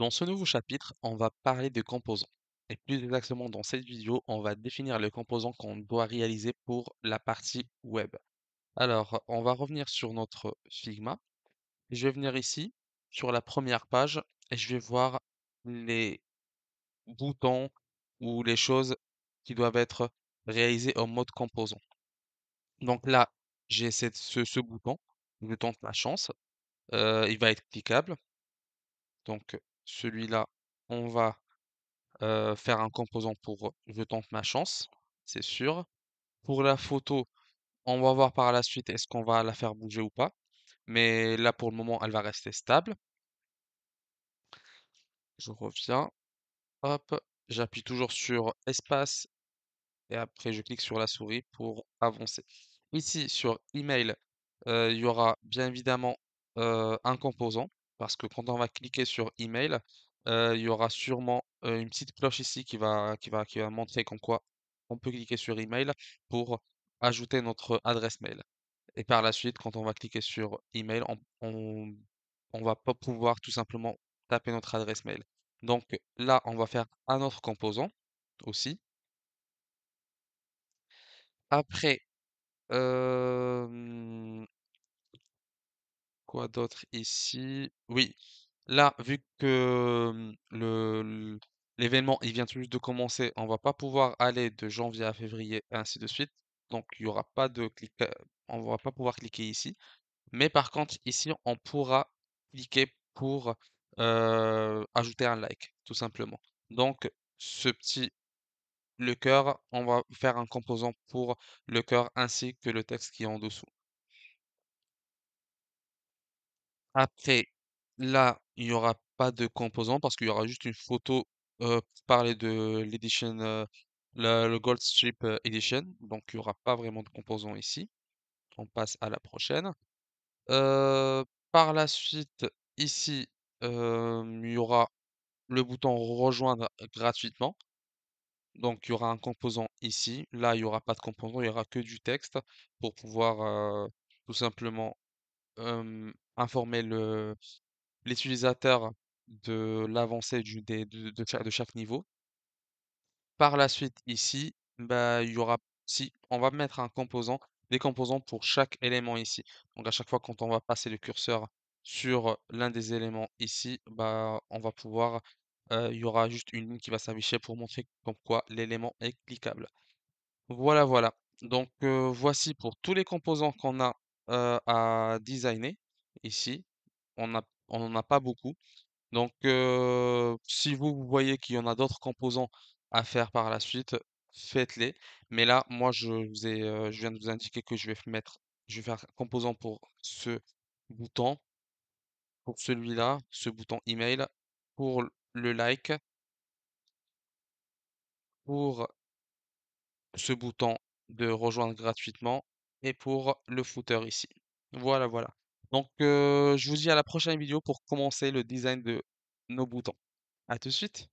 Dans ce nouveau chapitre, on va parler des composants. Et plus exactement dans cette vidéo, on va définir les composants qu'on doit réaliser pour la partie web. Alors, on va revenir sur notre Figma. Je vais venir ici, sur la première page, et je vais voir les boutons ou les choses qui doivent être réalisées en mode composant. Donc là, j'ai ce, ce bouton, de tente ma chance. Euh, il va être cliquable. Donc, celui-là, on va faire un composant pour je tente ma chance, c'est sûr. Pour la photo, on va voir par la suite est-ce qu'on va la faire bouger ou pas. Mais là, pour le moment, elle va rester stable. Je reviens. Hop, j'appuie toujours sur espace et après je clique sur la souris pour avancer. Ici, sur email, il y aura bien évidemment un composant parce que quand on va cliquer sur email, euh, il y aura sûrement euh, une petite cloche ici qui va, qui va, va montrer comme quoi on peut cliquer sur email pour ajouter notre adresse mail. Et par la suite, quand on va cliquer sur email, on, on, on va pas pouvoir tout simplement taper notre adresse mail. Donc là, on va faire un autre composant aussi. Après, euh, Quoi d'autre ici? Oui, là, vu que mmh, le, l'événement, il vient juste de commencer, on va pas pouvoir aller de janvier à février, ainsi de suite. Donc, il y aura pas de clic, euh, on va pas pouvoir cliquer ici. Mais par contre, ici, on pourra cliquer pour euh, ajouter un like, tout simplement. Donc, ce petit le cœur, on va faire un composant pour le cœur ainsi que le texte qui est en dessous. Après, là, il y aura pas de composants parce qu'il y aura juste une photo, euh, parler de l'édition euh, le Gold Strip, euh, Edition, donc il y aura pas vraiment de composants ici. On passe à la prochaine. par la suite, ici, il y aura le bouton «Rejoindre gratuitement». Donc il y aura un composant ici. Là, il y aura pas de composant, il y aura que du texte pour pouvoir, tout simplement, informer le, l'utilisateur de l'avancée du, de, chaque niveau. Par la suite, ici, bah, il y aura, si on va mettre un composant, des composants pour chaque élément ici. Donc à chaque fois quand on va passer le curseur sur l'un des éléments ici, bah, on va pouvoir, euh, il y aura juste une ligne qui va s'afficher pour montrer comme quoi l'élément est cliquable. Voilà, voilà. Donc euh, voici pour tous les composants qu'on a euh, à designer ici. On n'en a, pas beaucoup. Donc, si vous, voyez qu'il y en a d'autres composants à faire par la suite, faites-les. Mais là, moi, je, vous ai, je viens de vous indiquer que je vais mettre, je vais faire un composant pour ce bouton, pour celui-là, ce bouton email, pour le like, pour ce bouton de rejoindre gratuitement et pour le footer ici. Voilà, voilà. Donc, je vous dis à la prochaine vidéo pour commencer le design de nos boutons. A tout de suite.